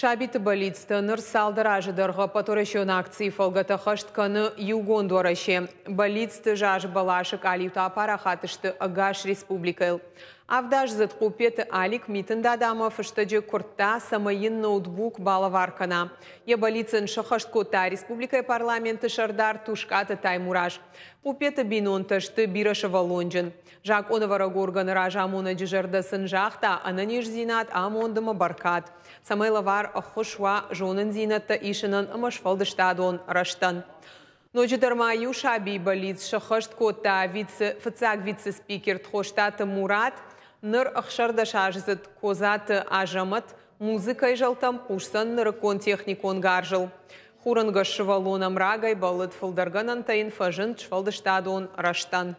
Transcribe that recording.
Şabit Balic tânăr sal de rajă de rhăpătură și în acții folgătă hășt că nu iugondoră și Balic tăjaș bălașă caliuta aparahatăște agaș Republică. Авдаж купет Алик митында дама фыштыжы күртта самайын ноутбук балаваркана. Ебалицын шықыштқута Республикай парламенті шардар тушкаты таймураж. Упеті бинон тышты бирышы волонжын. Жак онывара горган раж амона джижырдысын жақта анынеш зинат амондымы баркат. Самайлавар ұқышуа жонын зинатты ишінін ымышфалдыштадон раштын. Ночдырма Юша Бибалиц, Шахашт Кота, вице, ФЦАК вице-спикер Тхоштата Мурат – Ныр ұқшарда шажызыт, козаты ажамат музыкай жалтам қушсын ныры кон техникон гаржыл. Хурынғы шывалонам балыт фылдарғанан фажын он раштан.